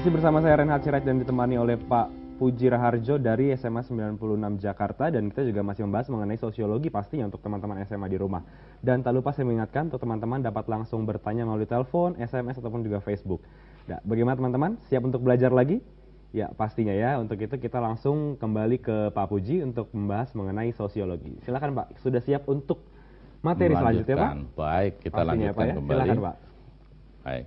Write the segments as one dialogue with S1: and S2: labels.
S1: Masih bersama saya Ren Sirait dan ditemani oleh Pak Puji Raharjo dari SMA 96 Jakarta dan kita juga masih membahas mengenai sosiologi pastinya untuk teman-teman SMA di rumah. Dan tak lupa saya mengingatkan untuk teman-teman dapat langsung bertanya melalui telepon, SMS ataupun juga Facebook. Nah, bagaimana teman-teman? Siap untuk belajar lagi? Ya pastinya ya. Untuk itu kita langsung kembali ke Pak Puji untuk membahas mengenai sosiologi. Silakan Pak, sudah siap untuk materi selanjutnya Pak? Baik, kita pastinya, lanjutkan Pak, ya? kembali. Silakan Pak.
S2: Baik.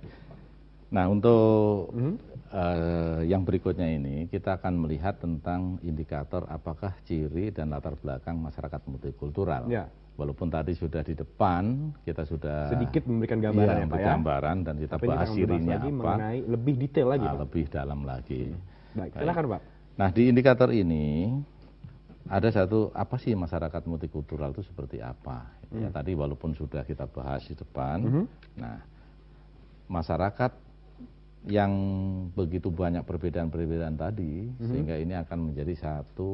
S2: Nah untuk hmm? Eh, yang berikutnya ini kita akan melihat tentang indikator apakah ciri dan latar belakang masyarakat multikultural. Ya. Walaupun tadi sudah di depan, kita sudah sedikit
S1: memberikan gambaran ya, ya Pak ya. gambaran dan kita Tapi bahas cirinya apa. lebih detail lagi. Nah,
S2: Lebih dalam lagi. Hmm. Baik, silakan Pak. Nah, di indikator ini ada satu apa sih masyarakat multikultural itu seperti apa? Ya, hmm. tadi walaupun sudah kita bahas di depan. Hmm. Nah, masyarakat yang begitu banyak perbedaan-perbedaan tadi mm-hmm. sehingga ini akan menjadi satu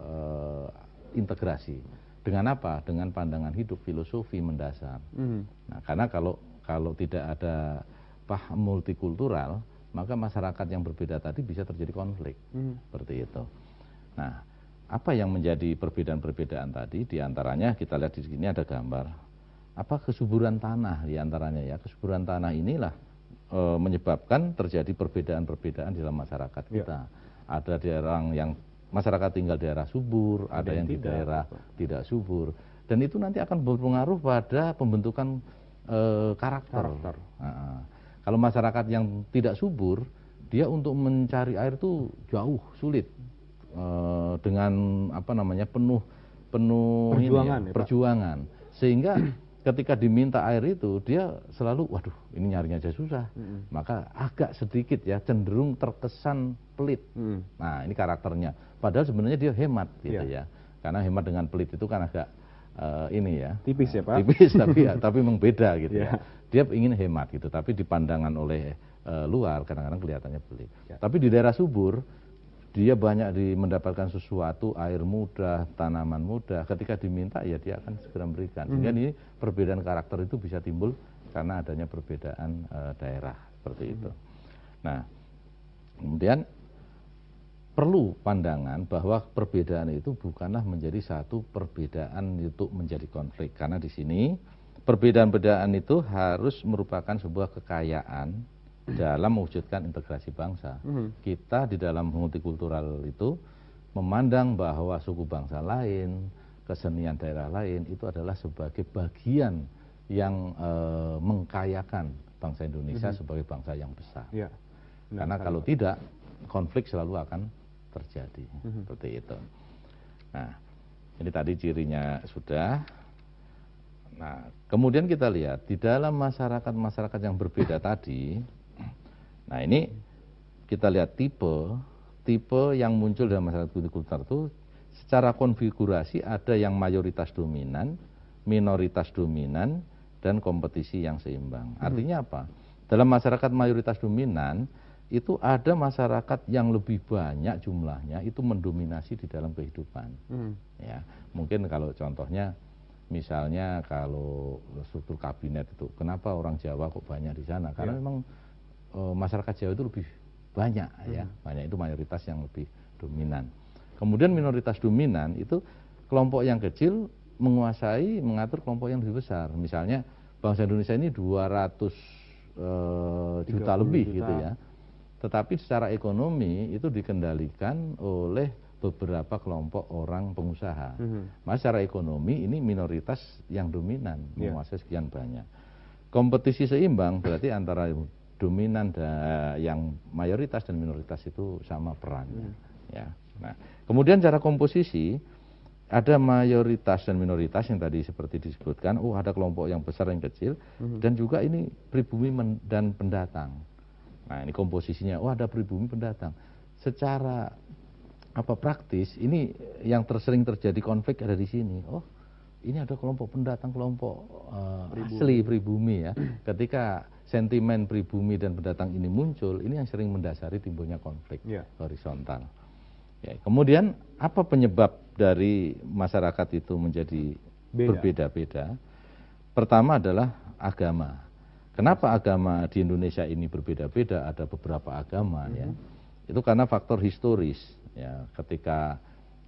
S2: uh, integrasi dengan apa dengan pandangan hidup filosofi mendasar mm-hmm. nah karena kalau kalau tidak ada pah multikultural maka masyarakat yang berbeda tadi bisa terjadi konflik mm-hmm. seperti itu nah apa yang menjadi perbedaan-perbedaan tadi diantaranya kita lihat di sini ada gambar apa kesuburan tanah diantaranya ya kesuburan tanah inilah E, menyebabkan terjadi perbedaan-perbedaan di dalam masyarakat ya. kita. Ya. Ada daerah yang masyarakat tinggal di daerah subur, ada, ada yang, yang di daerah tidak subur, dan itu nanti akan berpengaruh pada pembentukan e, karakter. karakter. Nah, kalau masyarakat yang tidak subur, dia untuk mencari air itu jauh sulit e, dengan apa namanya penuh penuh perjuangan, ini ya, ya, perjuangan, sehingga ketika diminta air itu dia selalu waduh ini nyarinya aja susah hmm. maka agak sedikit ya cenderung terkesan pelit hmm. nah ini karakternya padahal sebenarnya dia hemat gitu yeah. ya karena hemat dengan pelit itu kan agak uh, ini ya tipis ya pak tipis tapi ya, tapi membeda gitu yeah. ya iya. dia ingin hemat gitu tapi pandangan oleh uh, luar kadang-kadang kelihatannya pelit yeah. tapi di daerah subur dia banyak mendapatkan sesuatu air mudah tanaman mudah ketika diminta ya dia akan segera memberikan sehingga hmm. ini perbedaan karakter itu bisa timbul karena adanya perbedaan eh, daerah seperti itu hmm. nah kemudian perlu pandangan bahwa perbedaan itu bukanlah menjadi satu perbedaan untuk menjadi konflik karena di sini perbedaan-perbedaan itu harus merupakan sebuah kekayaan Hmm. dalam mewujudkan integrasi bangsa. Hmm. Kita di dalam multikultural itu memandang bahwa suku bangsa lain, kesenian daerah lain itu adalah sebagai bagian yang e, mengkayakan bangsa Indonesia mm -hmm. sebagai bangsa yang besar. Ya. Nah, Karena kalau tidak konflik selalu akan terjadi mm -hmm. seperti itu. Nah, ini tadi cirinya sudah. Nah, kemudian kita lihat di dalam masyarakat-masyarakat yang berbeda tadi Nah ini kita lihat tipe, tipe yang muncul dalam masyarakat kultur itu secara konfigurasi ada yang mayoritas dominan, minoritas dominan, dan kompetisi yang seimbang. Hmm. Artinya apa? Dalam masyarakat mayoritas dominan, itu ada masyarakat yang lebih banyak jumlahnya itu mendominasi di dalam kehidupan. Hmm. Ya, mungkin kalau contohnya misalnya kalau struktur kabinet itu, kenapa orang Jawa kok banyak di sana? Karena ya. memang Eh, masyarakat Jawa itu lebih banyak hmm. ya banyak itu mayoritas yang lebih dominan kemudian minoritas dominan itu kelompok yang kecil menguasai mengatur kelompok yang lebih besar misalnya bangsa Indonesia ini 200 e, eh, juta lebih juta. gitu ya tetapi secara ekonomi itu dikendalikan oleh beberapa kelompok orang pengusaha. Mm-hmm. Mas secara ekonomi ini minoritas yang dominan yeah. menguasai sekian banyak. Kompetisi seimbang berarti antara dominan dan yang mayoritas dan minoritas itu sama perannya. Hmm. Ya. Nah, kemudian cara komposisi ada mayoritas dan minoritas yang tadi seperti disebutkan. Oh, ada kelompok yang besar yang kecil hmm. dan juga ini pribumi dan pendatang. Nah, ini komposisinya. Oh, ada pribumi pendatang. Secara apa praktis ini yang tersering terjadi konflik ada di sini. Oh, ini ada kelompok pendatang kelompok uh, pribumi. asli pribumi ya ketika sentimen pribumi dan pendatang ini muncul ini yang sering mendasari timbulnya konflik ya. horizontal ya, kemudian apa penyebab dari masyarakat itu menjadi berbeda-beda pertama adalah agama kenapa agama di Indonesia ini berbeda-beda ada beberapa agama mm -hmm. ya mhm. itu karena faktor historis ya ketika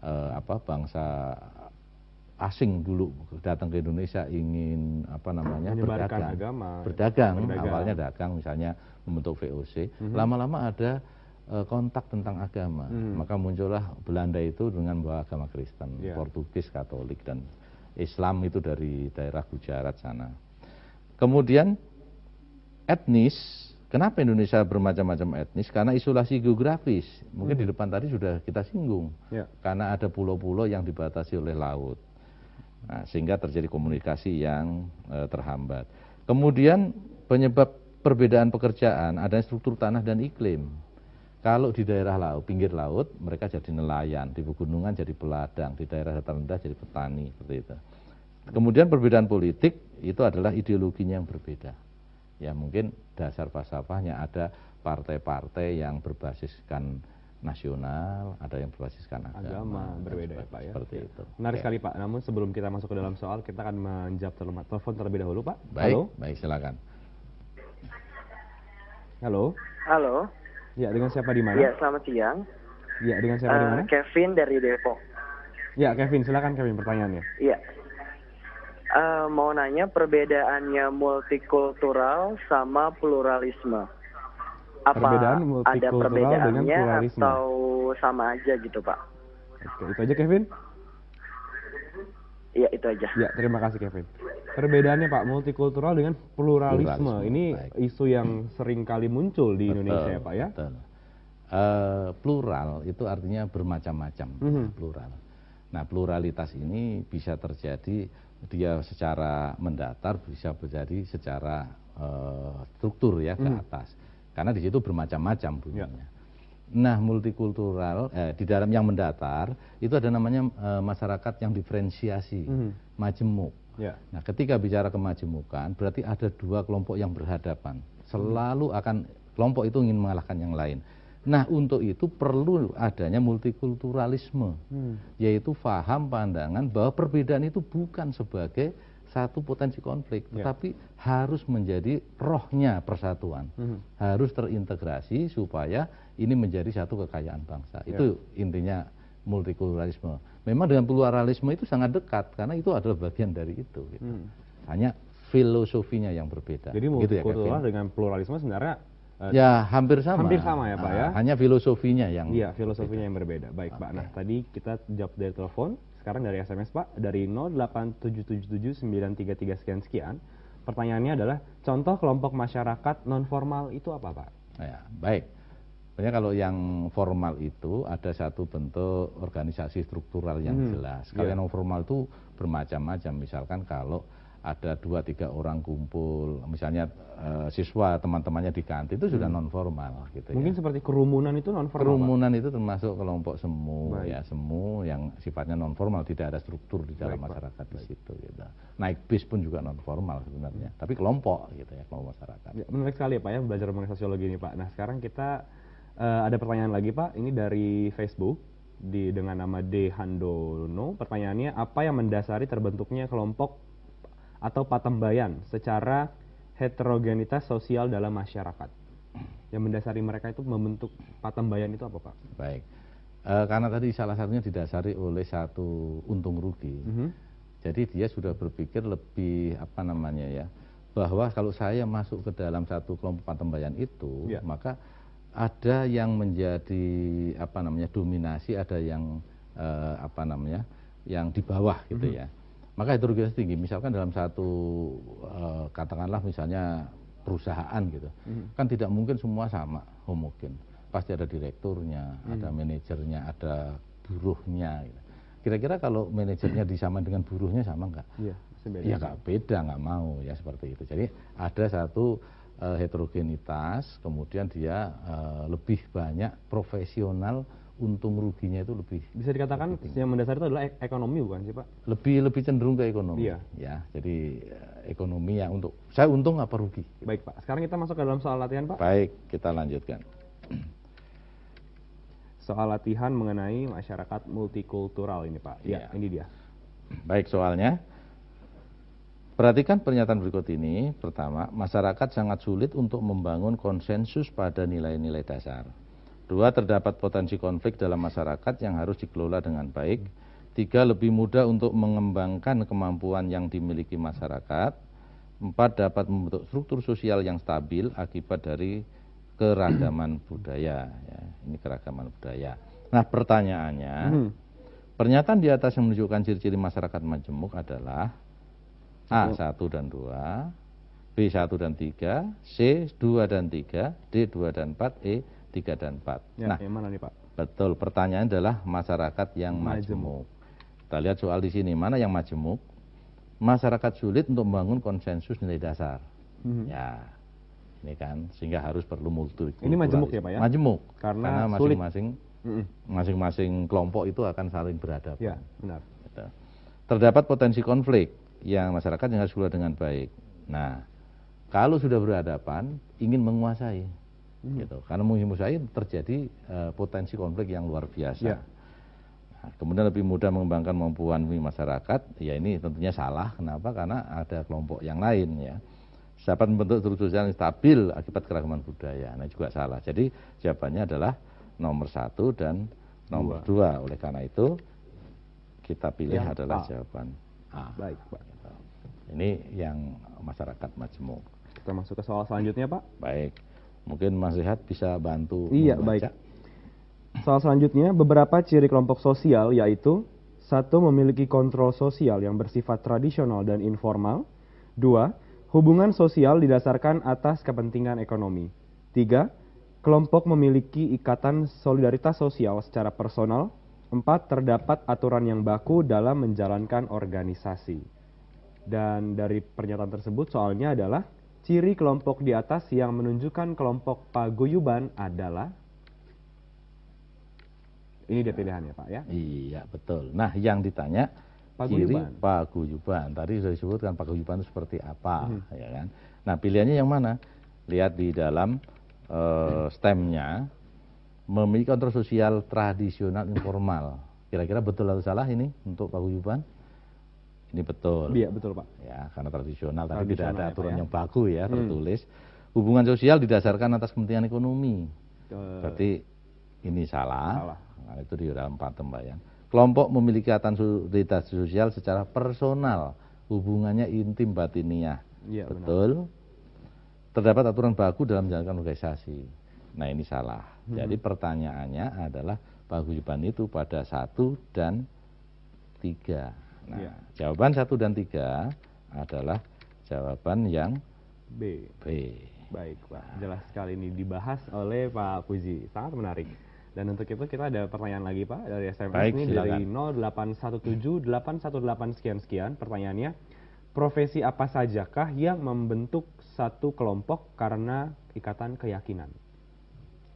S2: eh, apa bangsa asing dulu datang ke Indonesia ingin apa namanya berdagang, agama, berdagang, berdagang, awalnya dagang misalnya membentuk VOC, mhm. lama-lama -hmm. ada uh, kontak tentang agama, -hmm. maka muncullah Belanda itu dengan bawa agama Kristen, yeah. Portugis, Katolik dan Islam itu dari daerah Gujarat sana. Kemudian etnis, kenapa Indonesia bermacam-macam etnis? Karena isolasi geografis. Mungkin -hmm. di depan tadi sudah kita singgung, yeah. karena ada pulau-pulau yang dibatasi oleh laut Nah, sehingga terjadi komunikasi yang e, terhambat. Kemudian penyebab perbedaan pekerjaan ada struktur tanah dan iklim. Kalau di daerah laut, pinggir laut, mereka jadi nelayan, di pegunungan jadi peladang, di daerah dataran rendah jadi petani, seperti itu. Kemudian perbedaan politik itu adalah ideologinya yang berbeda. Ya mungkin dasar falsafahnya ada partai-partai yang berbasiskan nasional, ada yang berbasiskan agama, agama berbeda ya Pak ya. Seperti
S1: itu. Menarik sekali Pak. Namun sebelum kita masuk ke dalam soal, kita akan menjawab telepon terlebih dahulu Pak. Baik, Halo. Baik, silakan. Halo. Halo. Ya, dengan siapa di mana? Ya, selamat siang. Ya, dengan siapa uh, di eh, mana? Kevin dari Depok. Ya, Kevin, silakan Kevin pertanyaannya. Iya. Uh, mau nanya perbedaannya multikultural sama pluralisme apa perbedaan ada perbedaannya atau sama aja gitu pak oke itu aja Kevin Iya itu aja. Ya terima kasih Kevin. Perbedaannya Pak multikultural dengan pluralisme, pluralisme ini baik. isu yang sering kali muncul di betul, Indonesia ya Pak ya. Betul.
S2: Uh, plural itu artinya bermacam-macam mm -hmm. plural. Nah pluralitas ini bisa terjadi dia secara mendatar bisa terjadi secara uh, struktur ya mm -hmm. ke mhm. atas karena di situ bermacam-macam ya. bunyinya. Nah, multikultural eh, di dalam yang mendatar itu ada namanya eh, masyarakat yang diferensiasi, mm -hmm. majemuk. Ya. Nah, ketika bicara kemajemukan, berarti ada dua kelompok yang berhadapan. Selalu akan kelompok itu ingin mengalahkan yang lain. Nah, untuk itu perlu adanya multikulturalisme, hmm. yaitu faham pandangan bahwa perbedaan itu bukan sebagai satu potensi konflik, ya. tetapi harus menjadi rohnya persatuan, hmm. harus terintegrasi supaya ini menjadi satu kekayaan bangsa. Ya. Itu intinya multikulturalisme. Memang dengan pluralisme itu sangat dekat karena itu adalah bagian dari itu. Gitu. Hmm. Hanya filosofinya
S1: yang berbeda. Jadi multikultural gitu ya, dengan pluralisme sebenarnya uh, ya hampir sama. Hampir sama ya Pak ah, ya.
S2: Hanya filosofinya yang Iya,
S1: filosofinya berbeda. yang berbeda. Baik okay. Pak. Nah, tadi kita jawab dari telepon sekarang dari SMS Pak dari 087779333 sekian sekian. Pertanyaannya adalah contoh kelompok masyarakat non formal itu apa Pak? Ya, baik.
S2: Sebenarnya kalau yang formal itu ada satu bentuk organisasi struktural yang hmm. jelas. Iya. Kalau yeah. yang non formal itu bermacam-macam. Misalkan kalau ada dua tiga orang kumpul, misalnya uh, siswa teman-temannya di kantin itu sudah hmm. non formal
S1: gitu Mungkin ya. seperti kerumunan itu non formal. Kerumunan
S2: itu termasuk kelompok semu Baik. ya, semu yang sifatnya non
S1: formal, tidak ada struktur di dalam Baik,
S2: masyarakat Baik. di situ gitu. Naik bis pun juga non formal sebenarnya, hmm. tapi kelompok gitu
S1: ya, kelompok masyarakat. Ya, menarik sekali ya Pak ya belajar mengenai sosiologi ini Pak. Nah, sekarang kita uh, ada pertanyaan lagi Pak, ini dari Facebook di dengan nama D Handono. Pertanyaannya apa yang mendasari terbentuknya kelompok atau patembayan secara heterogenitas sosial dalam masyarakat. Yang mendasari mereka itu membentuk patembayan itu apa Pak? Baik,
S2: e, karena tadi salah satunya didasari oleh satu untung rugi. Mm -hmm. Jadi dia sudah berpikir lebih apa namanya ya, bahwa kalau saya masuk ke dalam satu kelompok patembayan itu, yeah. maka ada yang menjadi apa namanya dominasi, ada yang e, apa namanya yang di bawah gitu mm -hmm. ya maka heterogenitas tinggi misalkan dalam satu eh, katakanlah misalnya perusahaan gitu mm-hmm. kan tidak mungkin semua sama homogen pasti ada direkturnya mm. ada manajernya ada buruhnya gitu. kira-kira kalau manajernya mm. disamain dengan buruhnya sama nggak iya ya nggak beda nggak mau ya seperti itu jadi ada satu eh, heterogenitas kemudian dia eh, lebih banyak profesional untung ruginya itu lebih
S1: bisa dikatakan lebih yang mendasar itu adalah ek ekonomi bukan sih pak
S2: lebih lebih cenderung ke ekonomi iya. ya jadi eh, ekonomi ya untuk saya untung apa rugi
S1: baik pak sekarang kita masuk ke dalam soal latihan pak
S2: baik kita lanjutkan
S1: soal latihan mengenai masyarakat multikultural ini pak ya, ya ini dia
S2: baik soalnya Perhatikan pernyataan berikut ini. Pertama, masyarakat sangat sulit untuk membangun konsensus pada nilai-nilai dasar. Dua, terdapat potensi konflik dalam masyarakat yang harus dikelola dengan baik. Tiga, lebih mudah untuk mengembangkan kemampuan yang dimiliki masyarakat. Empat, dapat membentuk struktur sosial yang stabil akibat dari keragaman budaya. Ya, ini keragaman budaya. Nah pertanyaannya, hmm. pernyataan di atas yang menunjukkan ciri-ciri masyarakat majemuk adalah A1 dan 2, B1 dan 3, C2 dan 3, D2 dan 4, E 3 dan 4. Ya, nah, yang mana nih Pak? Betul, pertanyaan adalah masyarakat yang majemuk. majemuk. Kita lihat soal di sini, mana yang majemuk? Masyarakat sulit untuk membangun konsensus nilai dasar. -hmm. Ya, ini kan sehingga harus perlu multi. Ini majemuk ya Pak ya? Majemuk. Karena, masing-masing mhm. masing-masing kelompok itu akan saling berhadapan. Ya, benar. Gitu. Terdapat potensi konflik yang masyarakat yang harus dengan baik. Nah, kalau sudah berhadapan, ingin menguasai Hmm. gitu karena menurut saya terjadi eh, potensi konflik yang luar biasa ya. nah, kemudian lebih mudah mengembangkan kemampuan masyarakat ya ini tentunya salah kenapa karena ada kelompok yang lain ya dapat membentuk struktur sosial yang stabil akibat keragaman budaya nah juga salah jadi jawabannya adalah nomor satu dan nomor dua, dua. oleh karena itu kita pilih yang adalah A. jawaban A baik Pak gitu. ini yang masyarakat majemuk kita masuk ke soal selanjutnya Pak baik Mungkin Mas Rehat bisa bantu Iya,
S1: baik. Soal selanjutnya, beberapa ciri kelompok sosial yaitu satu memiliki kontrol sosial yang bersifat tradisional dan informal, dua hubungan sosial didasarkan atas kepentingan ekonomi, tiga kelompok memiliki ikatan solidaritas sosial secara personal, empat terdapat aturan yang baku dalam menjalankan organisasi. Dan dari pernyataan tersebut soalnya adalah Ciri kelompok di atas yang menunjukkan kelompok paguyuban adalah ini dia pilihannya Pak ya. Iya betul. Nah yang ditanya paguyuban. ciri
S2: paguyuban. Tadi sudah disebutkan paguyuban itu seperti apa, hmm. ya kan? Nah pilihannya yang mana? Lihat di dalam uh, stemnya memiliki kontrol sosial tradisional informal. Kira-kira betul atau salah ini untuk paguyuban? ini betul. Iya,
S1: betul, Pak. Ya,
S2: karena tradisional, tapi tidak ada aturan ya, yang baku ya, hmm. tertulis. Hubungan sosial didasarkan atas kepentingan ekonomi.
S1: Ke... Berarti
S2: ini salah. salah. Nah, itu di dalam patem, Pak ya. Kelompok memiliki solidaritas sosial secara personal, hubungannya intim batiniah.
S1: Iya, betul.
S2: Benar. Terdapat aturan baku dalam menjalankan organisasi. Nah, ini salah. Hmm. Jadi pertanyaannya adalah paguyuban itu pada satu dan tiga Nah, iya. jawaban satu dan tiga adalah jawaban yang
S1: B. B. Baik Pak, nah. jelas sekali ini dibahas oleh Pak Puji, sangat menarik. Dan untuk itu kita ada pertanyaan lagi Pak dari SMS Baik, ini silakan. dari 0817 818 sekian sekian. Pertanyaannya, profesi apa sajakah yang membentuk satu kelompok karena ikatan keyakinan?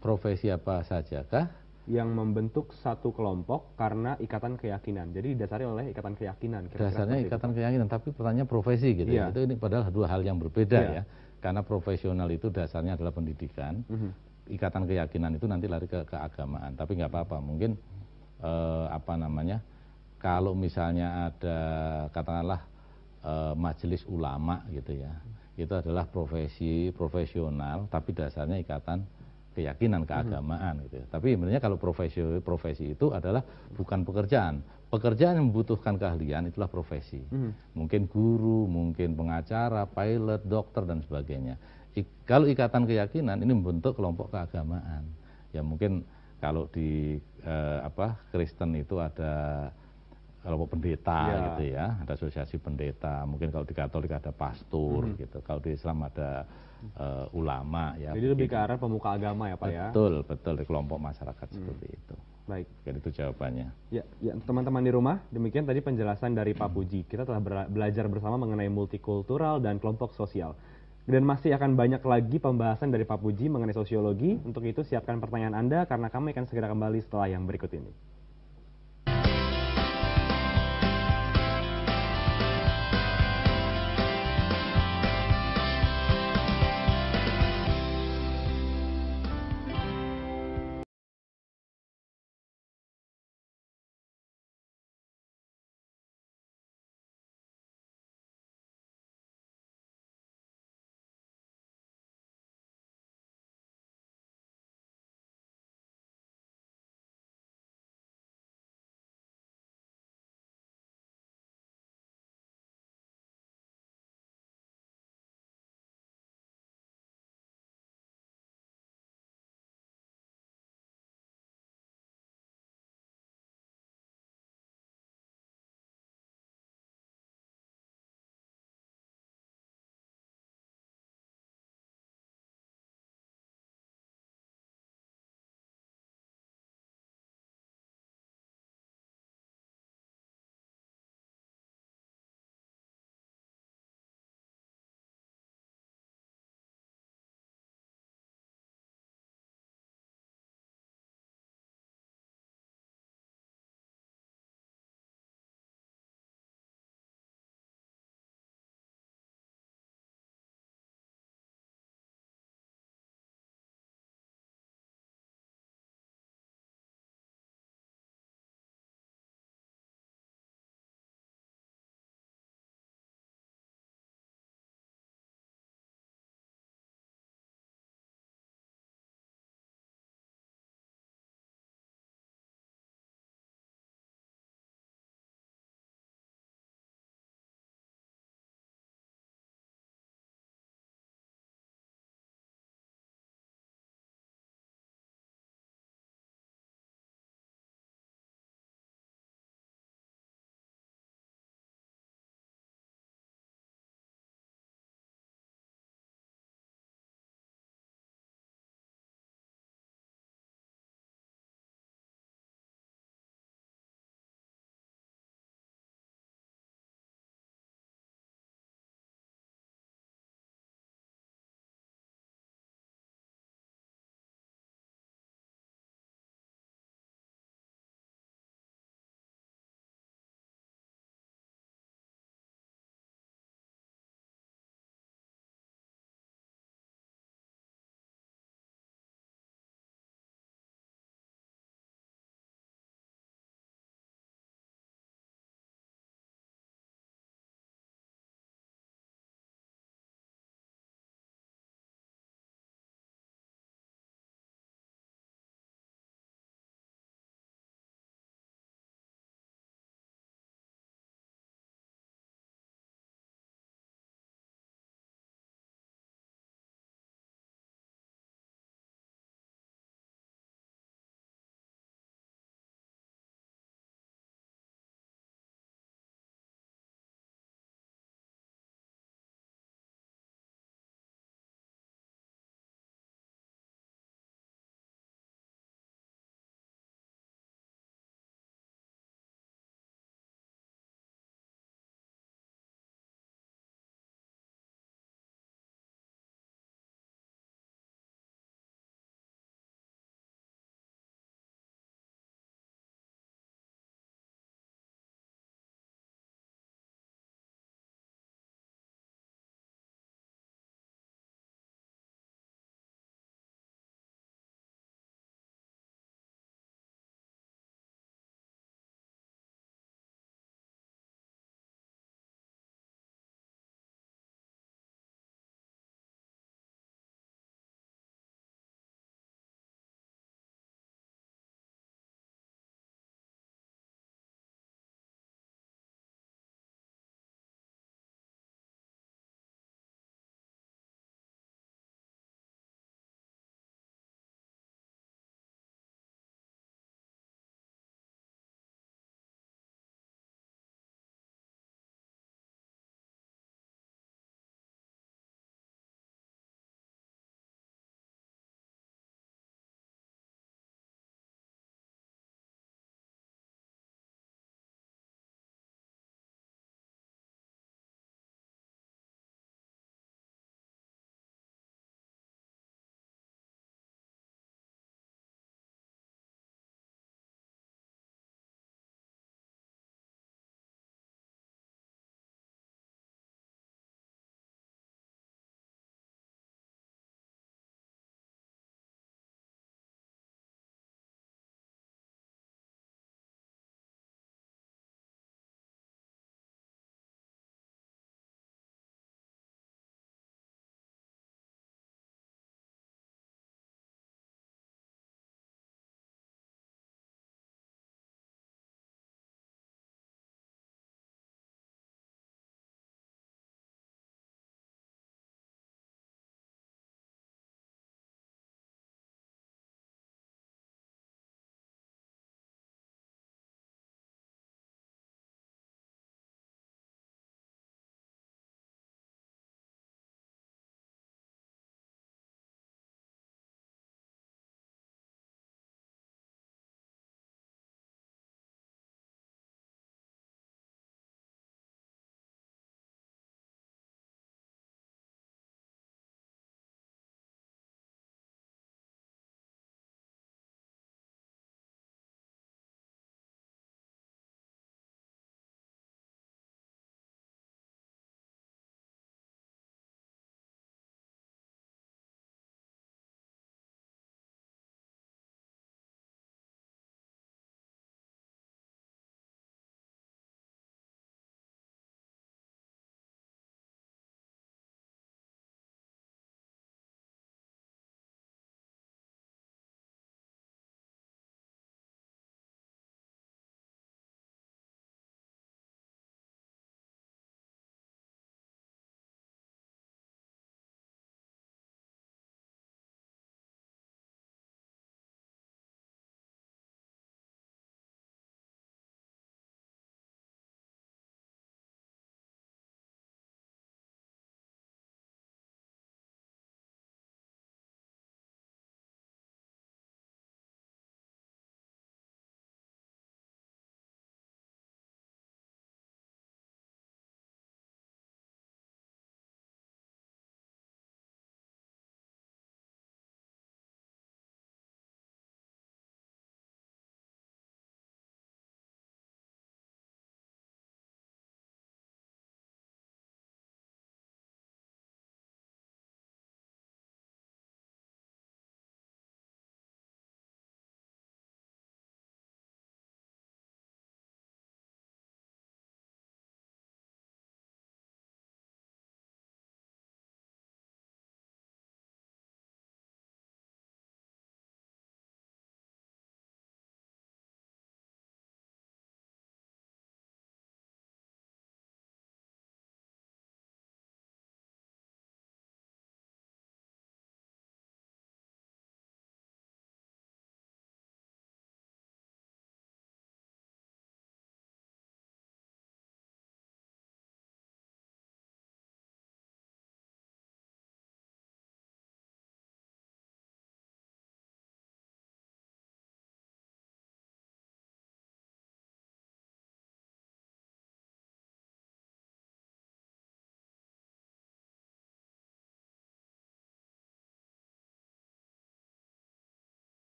S1: Profesi
S2: apa sajakah
S1: yang membentuk satu kelompok karena ikatan keyakinan. Jadi didasari oleh ikatan keyakinan. Kira -kira Dasarnya ikatan
S2: itu. keyakinan, tapi pertanyaan profesi gitu. Yeah. Iya. Itu ini padahal dua hal yang berbeda yeah. ya. Karena profesional itu dasarnya adalah pendidikan. Mm -hmm. Ikatan keyakinan itu nanti lari ke keagamaan. Tapi nggak apa-apa, mungkin eh, apa namanya? Kalau misalnya ada katakanlah eh, majelis ulama gitu ya. Mm -hmm. Itu adalah profesi profesional, tapi dasarnya ikatan keyakinan mhm. keagamaan gitu ya. Tapi sebenarnya kalau profesi profesi itu adalah bukan pekerjaan. Pekerjaan yang membutuhkan keahlian itulah profesi. Mhm. Mungkin guru, mungkin pengacara, pilot, dokter dan sebagainya. I, kalau ikatan keyakinan ini membentuk kelompok keagamaan. Ya mungkin kalau di eh, apa Kristen itu ada kalau pendeta ya. gitu ya, ada asosiasi pendeta. Mungkin kalau di Katolik ada pastor hmm. gitu. Kalau di Islam ada uh, ulama ya. Jadi lebih ke arah
S1: pemuka agama ya Pak betul, ya. Betul,
S2: betul di kelompok masyarakat hmm. seperti itu. Baik. Jadi itu jawabannya.
S1: Ya, ya teman-teman di rumah, demikian tadi penjelasan dari Pak hmm. Puji. Kita telah belajar bersama mengenai multikultural dan kelompok sosial. Dan masih akan banyak lagi pembahasan dari Pak Puji mengenai sosiologi. Untuk itu siapkan pertanyaan Anda karena kami akan segera kembali setelah yang berikut ini.